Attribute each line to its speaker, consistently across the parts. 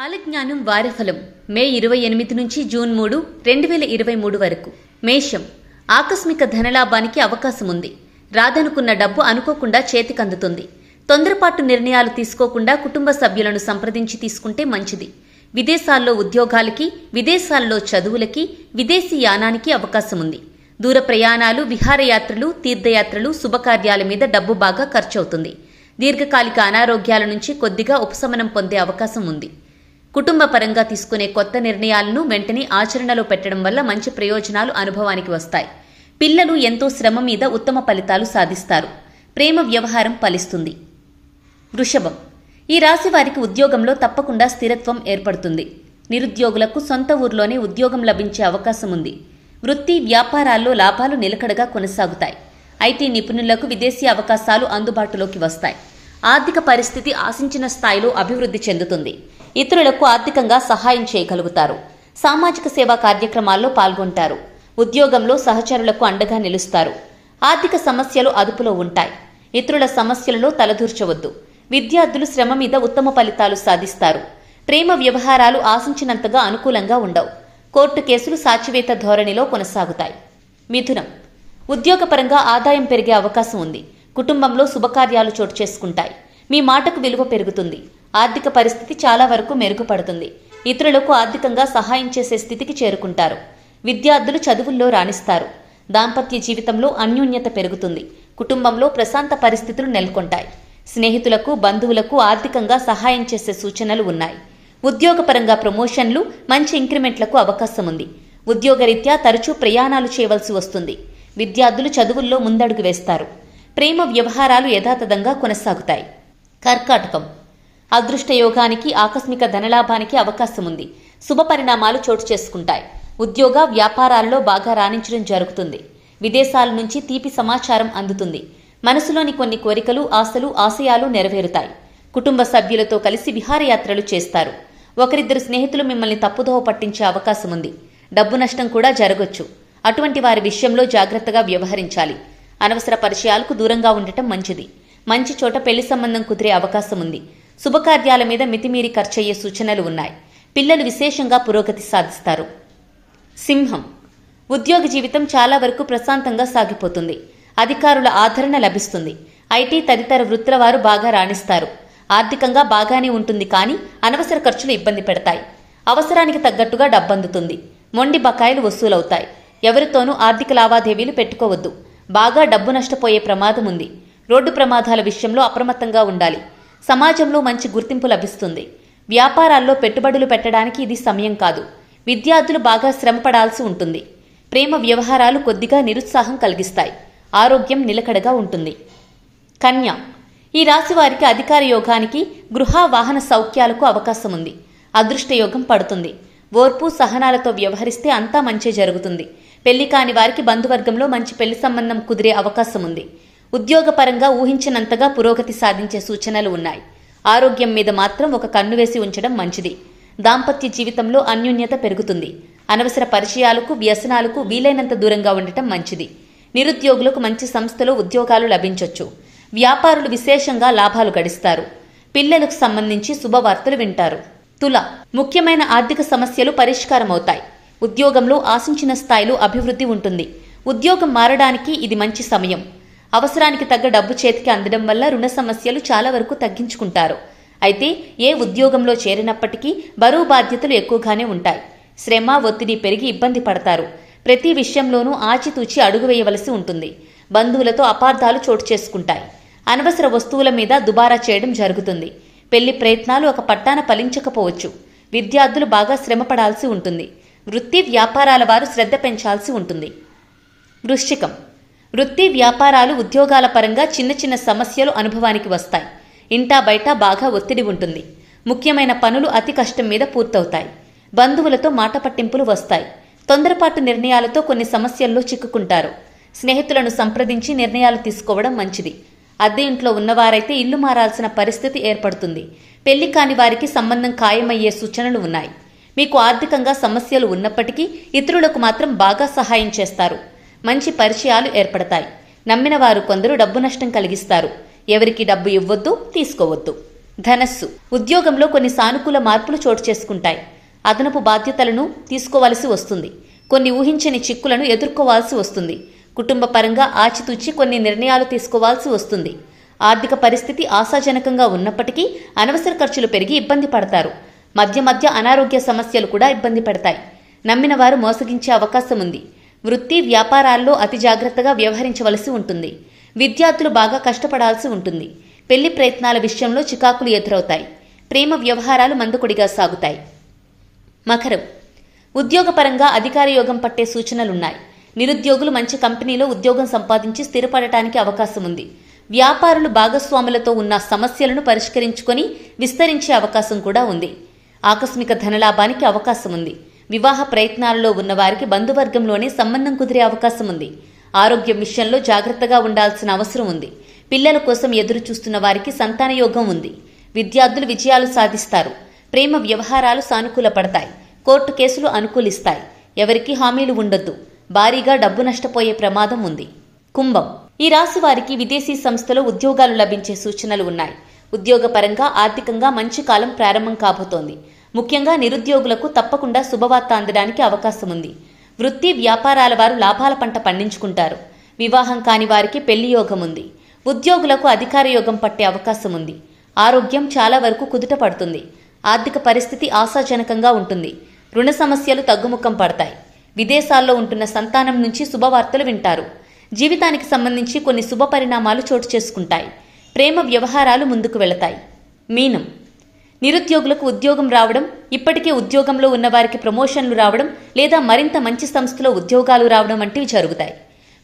Speaker 1: కాలజ్ఞానం వారఫలం మే ఇరవై ఎనిమిది నుంచి జూన్ మూడు రెండు వేల ఇరవై మూడు వరకు మేషం ఆకస్మిక ధనలాభానికి అవకాశం ఉంది రాదనుకున్న డబ్బు అనుకోకుండా చేతికందుతుంది తొందరపాటు నిర్ణయాలు తీసుకోకుండా కుటుంబ సభ్యులను సంప్రదించి తీసుకుంటే మంచిది విదేశాల్లో ఉద్యోగాలకి విదేశాల్లో చదువులకి విదేశీ యానానికి అవకాశం ఉంది దూర ప్రయాణాలు విహారయాత్రలు తీర్థయాత్రలు శుభకార్యాల మీద డబ్బు బాగా ఖర్చవుతుంది దీర్ఘకాలిక అనారోగ్యాల నుంచి కొద్దిగా ఉపశమనం పొందే అవకాశం ఉంది కుటుంబ పరంగా తీసుకునే కొత్త నిర్ణయాలను వెంటనే ఆచరణలో పెట్టడం వల్ల మంచి ప్రయోజనాలు అనుభవానికి వస్తాయి పిల్లలు ఎంతో శ్రమ మీద ఉత్తమ ఫలితాలు సాధిస్తారు ప్రేమ వ్యవహారం ఫలిస్తుంది వృషభం ఈ రాశి వారికి ఉద్యోగంలో తప్పకుండా స్థిరత్వం ఏర్పడుతుంది నిరుద్యోగులకు సొంత ఊర్లోనే ఉద్యోగం లభించే అవకాశం ఉంది వృత్తి వ్యాపారాల్లో లాభాలు నిలకడగా కొనసాగుతాయి ఐటీ నిపుణులకు విదేశీ అవకాశాలు అందుబాటులోకి వస్తాయి ఆర్థిక పరిస్థితి ఆశించిన స్థాయిలో అభివృద్ధి చెందుతుంది ఇతరులకు ఆర్థికంగా సహాయం చేయగలుగుతారు సామాజిక సేవా కార్యక్రమాల్లో పాల్గొంటారు ఉద్యోగంలో సహచరులకు అండగా నిలుస్తారు ఆర్థిక సమస్యలు అదుపులో ఉంటాయి ఇతరుల సమస్యలను తలదూర్చవద్దు విద్యార్థులు శ్రమ మీద ఉత్తమ ఫలితాలు సాధిస్తారు ప్రేమ వ్యవహారాలు ఆశించినంతగా అనుకూలంగా ఉండవు కోర్టు కేసులు సాచివేత ధోరణిలో కొనసాగుతాయి మిథునం ఉద్యోగపరంగా ఆదాయం పెరిగే అవకాశం ఉంది కుటుంబంలో శుభకార్యాలు చోటు చేసుకుంటాయి మీ మాటకు విలువ పెరుగుతుంది ఆర్థిక పరిస్థితి చాలా వరకు మెరుగుపడుతుంది ఇతరులకు ఆర్థికంగా సహాయం చేసే స్థితికి చేరుకుంటారు విద్యార్థులు చదువుల్లో రాణిస్తారు దాంపత్య జీవితంలో అన్యోన్యత పెరుగుతుంది కుటుంబంలో ప్రశాంత పరిస్థితులు నెలకొంటాయి స్నేహితులకు బంధువులకు ఆర్థికంగా సహాయం చేసే సూచనలు ఉన్నాయి ఉద్యోగపరంగా ప్రమోషన్లు మంచి ఇంక్రిమెంట్లకు అవకాశం ఉంది ఉద్యోగరీత్యా తరచూ ప్రయాణాలు చేయవలసి వస్తుంది విద్యార్థులు చదువుల్లో ముందడుగు వేస్తారు ప్రేమ వ్యవహారాలు యథాతథంగా కొనసాగుతాయి కర్కాటకం అదృష్ట యోగానికి ఆకస్మిక ధనలాభానికి అవకాశం ఉంది శుభ పరిణామాలు చోటు చేసుకుంటాయి ఉద్యోగ వ్యాపారాలలో బాగా రాణించడం జరుగుతుంది విదేశాల నుంచి తీపి సమాచారం అందుతుంది మనసులోని కొన్ని కోరికలు ఆశలు ఆశయాలు నెరవేరుతాయి కుటుంబ సభ్యులతో కలిసి విహారయాత్రలు చేస్తారు ఒకరిద్దరు స్నేహితులు మిమ్మల్ని తప్పుదోవ పట్టించే అవకాశం ఉంది డబ్బు నష్టం కూడా జరగొచ్చు అటువంటి వారి విషయంలో జాగ్రత్తగా వ్యవహరించాలి అనవసర పరిచయాలకు దూరంగా ఉండటం మంచిది మంచి చోట పెళ్లి సంబంధం కుదిరే అవకాశం ఉంది శుభకార్యాల మీద మితిమీరి ఖర్చయ్యే సూచనలు ఉన్నాయి పిల్లలు విశేషంగా పురోగతి సాధిస్తారు సింహం ఉద్యోగ జీవితం చాలా వరకు ప్రశాంతంగా సాగిపోతుంది అధికారుల ఆదరణ లభిస్తుంది ఐటీ తదితర వృత్తుల వారు బాగా రాణిస్తారు ఆర్థికంగా బాగానే ఉంటుంది కానీ అనవసర ఖర్చులు ఇబ్బంది పెడతాయి అవసరానికి తగ్గట్టుగా డబ్బందుతుంది మొండి బకాయిలు వసూలవుతాయి ఎవరితోనూ ఆర్థిక లావాదేవీలు పెట్టుకోవద్దు బాగా డబ్బు నష్టపోయే ప్రమాదం ఉంది రోడ్డు ప్రమాదాల విషయంలో అప్రమత్తంగా ఉండాలి సమాజంలో మంచి గుర్తింపు లభిస్తుంది వ్యాపారాల్లో పెట్టుబడులు పెట్టడానికి ఇది సమయం కాదు విద్యార్థులు బాగా శ్రమపడాల్సి ఉంటుంది ప్రేమ వ్యవహారాలు కొద్దిగా నిరుత్సాహం కలిగిస్తాయి ఆరోగ్యం నిలకడగా ఉంటుంది కన్య ఈ రాశి వారికి అధికార యోగానికి గృహ వాహన సౌఖ్యాలకు అవకాశం ఉంది అదృష్ట యోగం పడుతుంది ఓర్పు సహనాలతో వ్యవహరిస్తే అంతా మంచి జరుగుతుంది పెళ్లి కాని వారికి బంధువర్గంలో మంచి పెళ్లి సంబంధం కుదిరే అవకాశం ఉంది ఉద్యోగపరంగా ఊహించినంతగా పురోగతి సాధించే సూచనలు ఉన్నాయి ఆరోగ్యం మీద మాత్రం ఒక కన్ను వేసి ఉంచడం మంచిది దాంపత్య జీవితంలో అన్యోన్యత పెరుగుతుంది అనవసర పరిచయాలకు వ్యసనాలకు వీలైనంత దూరంగా ఉండటం మంచిది నిరుద్యోగులకు మంచి సంస్థలో ఉద్యోగాలు లభించవచ్చు వ్యాపారులు విశేషంగా లాభాలు గడిస్తారు పిల్లలకు సంబంధించి శుభవార్తలు వింటారు తుల ముఖ్యమైన ఆర్థిక సమస్యలు పరిష్కారమవుతాయి ఉద్యోగంలో ఆశించిన స్థాయిలో అభివృద్ధి ఉంటుంది ఉద్యోగం మారడానికి ఇది మంచి సమయం అవసరానికి తగ్గ డబ్బు చేతికి అందడం వల్ల రుణ సమస్యలు చాలా వరకు తగ్గించుకుంటారు అయితే ఏ ఉద్యోగంలో చేరినప్పటికీ బరువు బాధ్యతలు ఎక్కువగానే ఉంటాయి శ్రమ ఒత్తిడి పెరిగి ఇబ్బంది పడతారు ప్రతి విషయంలోనూ ఆచితూచి అడుగు వేయవలసి ఉంటుంది బంధువులతో అపార్థాలు చోటు చేసుకుంటాయి అనవసర వస్తువుల మీద దుబారా చేయడం జరుగుతుంది పెళ్లి ప్రయత్నాలు ఒక పట్టాన ఫలించకపోవచ్చు విద్యార్థులు బాగా శ్రమపడాల్సి ఉంటుంది వృత్తి వ్యాపారాల వారు శ్రద్ధ పెంచాల్సి ఉంటుంది వృశ్చికం వృత్తి వ్యాపారాలు ఉద్యోగాల పరంగా చిన్న చిన్న సమస్యలు అనుభవానికి వస్తాయి ఇంటా బయట బాగా ఒత్తిడి ఉంటుంది ముఖ్యమైన పనులు అతి కష్టం మీద పూర్తవుతాయి బంధువులతో మాట పట్టింపులు వస్తాయి తొందరపాటు నిర్ణయాలతో కొన్ని సమస్యల్లో చిక్కుకుంటారు స్నేహితులను సంప్రదించి నిర్ణయాలు తీసుకోవడం మంచిది అద్దె ఇంట్లో ఉన్నవారైతే ఇల్లు మారాల్సిన పరిస్థితి ఏర్పడుతుంది పెళ్లి కాని వారికి సంబంధం ఖాయమయ్యే సూచనలు ఉన్నాయి మీకు ఆర్థికంగా సమస్యలు ఉన్నప్పటికీ ఇతరులకు మాత్రం బాగా సహాయం చేస్తారు మంచి పరిచయాలు ఏర్పడతాయి నమ్మిన వారు కొందరు డబ్బు నష్టం కలిగిస్తారు ఎవరికి డబ్బు ఇవ్వద్దు తీసుకోవద్దు ధనస్సు ఉద్యోగంలో కొన్ని సానుకూల మార్పులు చోటు చేసుకుంటాయి అదనపు బాధ్యతలను తీసుకోవాల్సి వస్తుంది కొన్ని ఊహించని చిక్కులను ఎదుర్కోవాల్సి వస్తుంది కుటుంబ పరంగా ఆచితూచి కొన్ని నిర్ణయాలు తీసుకోవాల్సి వస్తుంది ఆర్థిక పరిస్థితి ఆశాజనకంగా ఉన్నప్పటికీ అనవసర ఖర్చులు పెరిగి ఇబ్బంది పడతారు మధ్య మధ్య అనారోగ్య సమస్యలు కూడా ఇబ్బంది పడతాయి నమ్మిన వారు మోసగించే అవకాశం ఉంది వృత్తి వ్యాపారాల్లో అతి జాగ్రత్తగా వ్యవహరించవలసి ఉంటుంది విద్యార్థులు బాగా కష్టపడాల్సి ఉంటుంది పెళ్లి ప్రయత్నాల విషయంలో చికాకులు ఎదురవుతాయి ప్రేమ వ్యవహారాలు మందుకొడిగా సాగుతాయి మకరం ఉద్యోగపరంగా అధికార యోగం పట్టే సూచనలున్నాయి నిరుద్యోగులు మంచి కంపెనీలో ఉద్యోగం సంపాదించి స్థిరపడటానికి అవకాశం ఉంది వ్యాపారులు భాగస్వాములతో ఉన్న సమస్యలను పరిష్కరించుకొని విస్తరించే అవకాశం కూడా ఉంది ఆకస్మిక ధనలాభానికి అవకాశం ఉంది వివాహ ప్రయత్నాలలో ఉన్నవారికి బంధువర్గంలోనే సంబంధం కుదిరే అవకాశం ఉంది ఆరోగ్యం విషయంలో జాగ్రత్తగా ఉండాల్సిన అవసరం ఉంది పిల్లల కోసం ఎదురు చూస్తున్న వారికి సంతాన యోగం ఉంది విద్యార్థులు విజయాలు సాధిస్తారు ప్రేమ వ్యవహారాలు సానుకూల పడతాయి కోర్టు కేసులు అనుకూలిస్తాయి ఎవరికి హామీలు ఉండొద్దు భారీగా డబ్బు నష్టపోయే ప్రమాదం ఉంది కుంభం ఈ రాశి వారికి విదేశీ సంస్థలో ఉద్యోగాలు లభించే సూచనలు ఉన్నాయి ఉద్యోగపరంగా ఆర్థికంగా మంచి కాలం ప్రారంభం కాబోతోంది ముఖ్యంగా నిరుద్యోగులకు తప్పకుండా శుభవార్త అందడానికి అవకాశం ఉంది వృత్తి వ్యాపారాల వారు లాభాల పంట పండించుకుంటారు వివాహం కాని వారికి పెళ్లి యోగం ఉంది ఉద్యోగులకు అధికార యోగం పట్టే అవకాశం ఉంది ఆరోగ్యం చాలా వరకు కుదుట పడుతుంది ఆర్థిక పరిస్థితి ఆశాజనకంగా ఉంటుంది రుణ సమస్యలు తగ్గుముఖం పడతాయి విదేశాల్లో ఉంటున్న సంతానం నుంచి శుభవార్తలు వింటారు జీవితానికి సంబంధించి కొన్ని శుభ పరిణామాలు చోటు చేసుకుంటాయి ప్రేమ వ్యవహారాలు ముందుకు వెళతాయి మీనం నిరుద్యోగులకు ఉద్యోగం రావడం ఇప్పటికే ఉద్యోగంలో ఉన్నవారికి ప్రమోషన్లు రావడం లేదా మరింత మంచి సంస్థలో ఉద్యోగాలు రావడం వంటివి జరుగుతాయి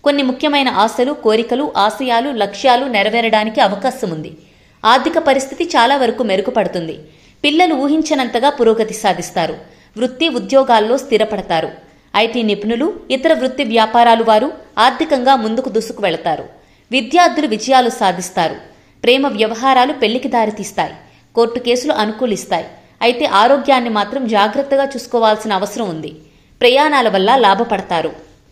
Speaker 1: కొన్ని ముఖ్యమైన ఆశలు కోరికలు ఆశయాలు లక్ష్యాలు నెరవేరడానికి అవకాశం ఉంది ఆర్థిక పరిస్థితి చాలా వరకు మెరుగుపడుతుంది పిల్లలు ఊహించనంతగా పురోగతి సాధిస్తారు వృత్తి ఉద్యోగాల్లో స్థిరపడతారు ఐటీ నిపుణులు ఇతర వృత్తి వ్యాపారాలు వారు ఆర్థికంగా ముందుకు దూసుకు వెళతారు విద్యార్థులు విజయాలు సాధిస్తారు ప్రేమ వ్యవహారాలు పెళ్లికి దారితీస్తాయి కోర్టు కేసులు అనుకూలిస్తాయి అయితే ఆరోగ్యాన్ని మాత్రం జాగ్రత్తగా చూసుకోవాల్సిన అవసరం ఉంది ప్రయాణాల వల్ల లాభపడతారు